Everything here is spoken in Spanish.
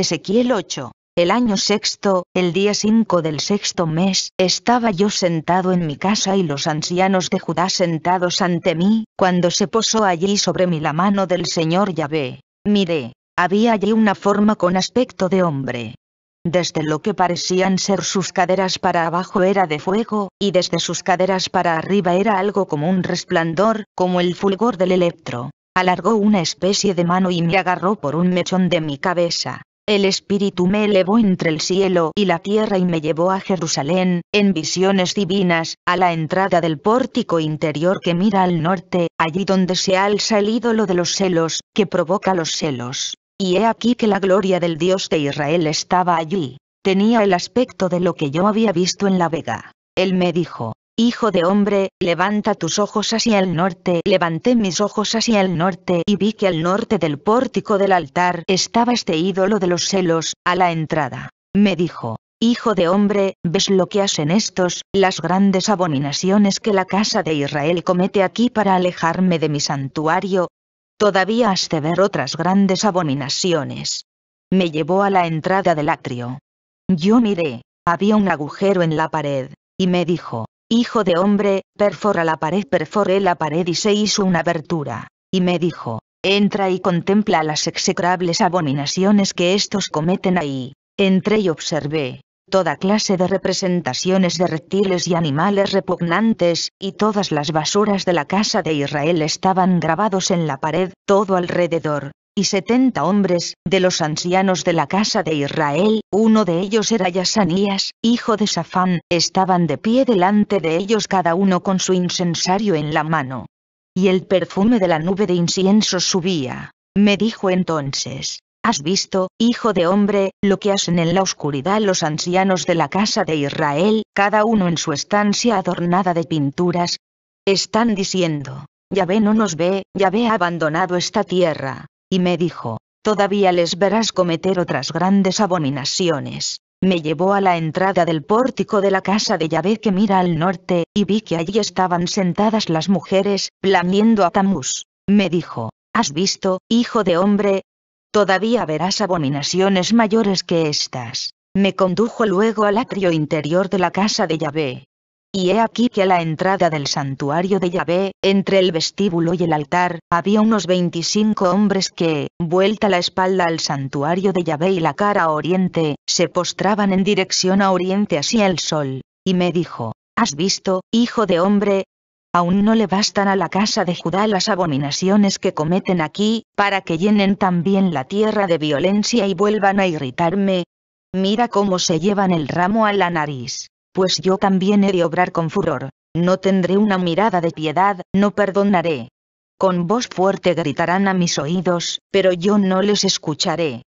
Ezequiel 8. El año sexto, el día 5 del sexto mes, estaba yo sentado en mi casa y los ancianos de Judá sentados ante mí, cuando se posó allí sobre mí la mano del Señor Yahvé. Miré, había allí una forma con aspecto de hombre. Desde lo que parecían ser sus caderas para abajo era de fuego, y desde sus caderas para arriba era algo como un resplandor, como el fulgor del electro. Alargó una especie de mano y me agarró por un mechón de mi cabeza el espíritu me elevó entre el cielo y la tierra y me llevó a Jerusalén, en visiones divinas, a la entrada del pórtico interior que mira al norte, allí donde se alza el ídolo de los celos, que provoca los celos. Y he aquí que la gloria del Dios de Israel estaba allí. Tenía el aspecto de lo que yo había visto en la vega. Él me dijo, Hijo de hombre, levanta tus ojos hacia el norte. Levanté mis ojos hacia el norte y vi que al norte del pórtico del altar estaba este ídolo de los celos, a la entrada. Me dijo, Hijo de hombre, ¿ves lo que hacen estos, las grandes abominaciones que la casa de Israel comete aquí para alejarme de mi santuario? Todavía has de ver otras grandes abominaciones. Me llevó a la entrada del atrio. Yo miré, había un agujero en la pared, y me dijo, Hijo de hombre, perfora la pared. Perforé la pared y se hizo una abertura. Y me dijo, entra y contempla las execrables abominaciones que estos cometen ahí. Entré y observé toda clase de representaciones de reptiles y animales repugnantes, y todas las basuras de la casa de Israel estaban grabados en la pared, todo alrededor, y setenta hombres, de los ancianos de la casa de Israel, uno de ellos era Yasanías, hijo de Safán, estaban de pie delante de ellos cada uno con su incensario en la mano. Y el perfume de la nube de incienso subía. Me dijo entonces, ¿Has visto, hijo de hombre, lo que hacen en la oscuridad los ancianos de la casa de Israel, cada uno en su estancia adornada de pinturas? Están diciendo, Yahvé no nos ve, Yahvé ha abandonado esta tierra, y me dijo, todavía les verás cometer otras grandes abominaciones. Me llevó a la entrada del pórtico de la casa de Yahvé que mira al norte, y vi que allí estaban sentadas las mujeres, lamiendo a Tamuz. Me dijo, ¿has visto, hijo de hombre? Todavía verás abominaciones mayores que estas. Me condujo luego al atrio interior de la casa de Yahvé, y he aquí que a la entrada del santuario de Yahvé, entre el vestíbulo y el altar, había unos veinticinco hombres que, vuelta la espalda al santuario de Yahvé y la cara a oriente, se postraban en dirección a oriente hacia el sol. Y me dijo, ¿has visto, hijo de hombre, aún no le bastan a la casa de Judá las abominaciones que cometen aquí, para que llenen también la tierra de violencia y vuelvan a irritarme. Mira cómo se llevan el ramo a la nariz, pues yo también he de obrar con furor. No tendré una mirada de piedad, no perdonaré. Con voz fuerte gritarán a mis oídos, pero yo no les escucharé.